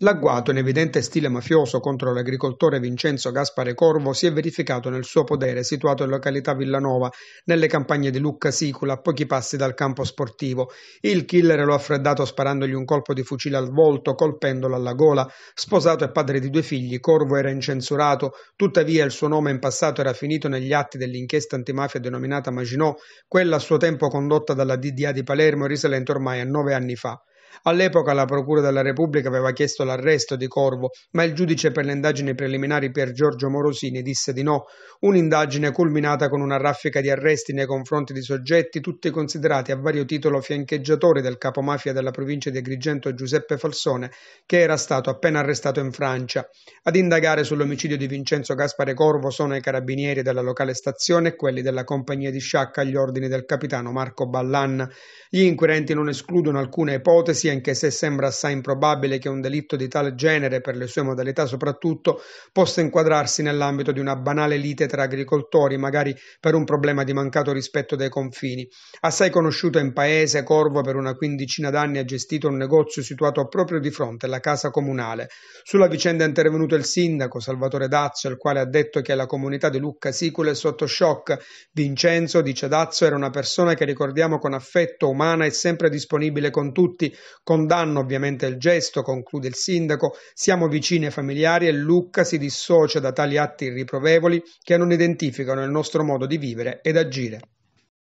L'agguato in evidente stile mafioso contro l'agricoltore Vincenzo Gaspare Corvo si è verificato nel suo podere situato in località Villanova, nelle campagne di Lucca Sicula, a pochi passi dal campo sportivo. Il killer lo ha freddato sparandogli un colpo di fucile al volto, colpendolo alla gola. Sposato e padre di due figli, Corvo era incensurato, tuttavia il suo nome in passato era finito negli atti dell'inchiesta antimafia denominata Maginot, quella a suo tempo condotta dalla DDA di Palermo risalente ormai a nove anni fa. All'epoca la Procura della Repubblica aveva chiesto l'arresto di Corvo, ma il giudice per le indagini preliminari Pier Giorgio Morosini disse di no, un'indagine culminata con una raffica di arresti nei confronti di soggetti tutti considerati a vario titolo fiancheggiatori del capomafia della provincia di Agrigento Giuseppe Falsone, che era stato appena arrestato in Francia. Ad indagare sull'omicidio di Vincenzo Gaspare Corvo sono i carabinieri della locale stazione e quelli della compagnia di sciacca agli ordini del capitano Marco Ballanna. Gli inquirenti non escludono alcuna ipotesi così anche se sembra assai improbabile che un delitto di tal genere, per le sue modalità soprattutto, possa inquadrarsi nell'ambito di una banale lite tra agricoltori, magari per un problema di mancato rispetto dei confini. Assai conosciuto in paese, Corvo per una quindicina d'anni ha gestito un negozio situato proprio di fronte alla casa comunale. Sulla vicenda è intervenuto il sindaco Salvatore Dazio, il quale ha detto che la comunità di Lucca Sicula è sotto shock. Vincenzo, dice Dazio, era una persona che ricordiamo con affetto, umana e sempre disponibile con tutti, Condanno ovviamente il gesto, conclude il sindaco, siamo vicini ai familiari e Lucca si dissocia da tali atti irriprovevoli che non identificano il nostro modo di vivere ed agire.